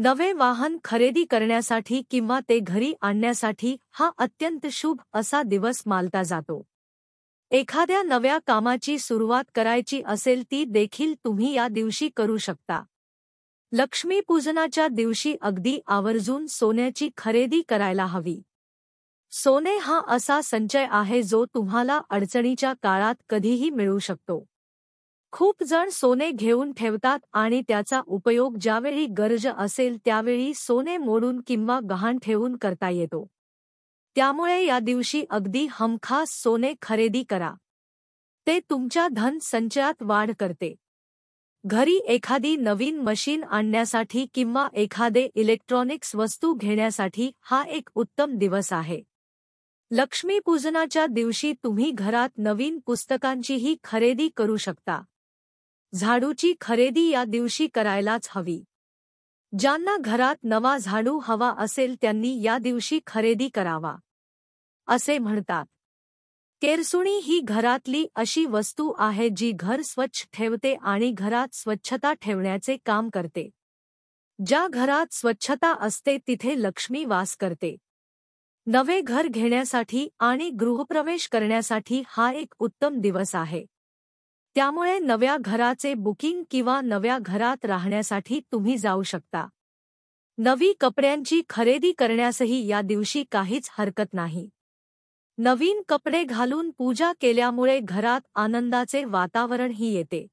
नवे वाहन खरेदी करण्यासाठी किंवा ते घरी आणण्यासाठी हा अत्यंत शुभ असा दिवस मालता जातो एखाद्या नव्या कामाची सुरुवात करायची असेल ती देखील तुम्ही या दिवशी करू शकता लक्ष्मीपूजनाच्या दिवशी अगदी आवर्जून सोन्याची खरेदी करायला हवी सोने हा असा संचय आहे जो तुम्हाला अडचणीच्या काळात कधीही मिळू शकतो खूप जण सोने घेऊन ठेवतात आणि त्याचा उपयोग ज्यावेळी गरज असेल त्यावेळी सोने मोडून किंवा गहाण ठेवून करता येतो त्यामुळे या दिवशी अगदी हमखास सोने खरेदी करा ते तुमच्या धन संचयात वाढ करते घरी एखादी नवीन मशीन आणण्यासाठी किंवा एखादे इलेक्ट्रॉनिक्स वस्तू घेण्यासाठी हा एक उत्तम दिवस आहे लक्ष्मीपूजनाच्या दिवशी तुम्ही घरात नवीन पुस्तकांचीही खरेदी करू शकता झाडूची खरेदी या दिवशी करायलाच हवी ज्यांना घरात नवा झाडू हवा असेल त्यांनी या दिवशी खरेदी करावा असे म्हणतात केरसुणी ही घरातली अशी वस्तू आहे जी घर स्वच्छ ठेवते आणि घरात स्वच्छता ठेवण्याचे काम करते ज्या घरात स्वच्छता असते तिथे लक्ष्मी वास करते नवे घर घेण्यासाठी आणि गृहप्रवेश करण्यासाठी हा एक उत्तम दिवस आहे त्यामुळे नव्या घराचे बुकिंग किंवा नव्या घरात राहण्यासाठी तुम्ही जाऊ शकता नवी कपड्यांची खरेदी करण्यासही या दिवशी काहीच हरकत नाही नवीन कपडे घालून पूजा केल्यामुळे घरात आनंदाचे वातावरणही येते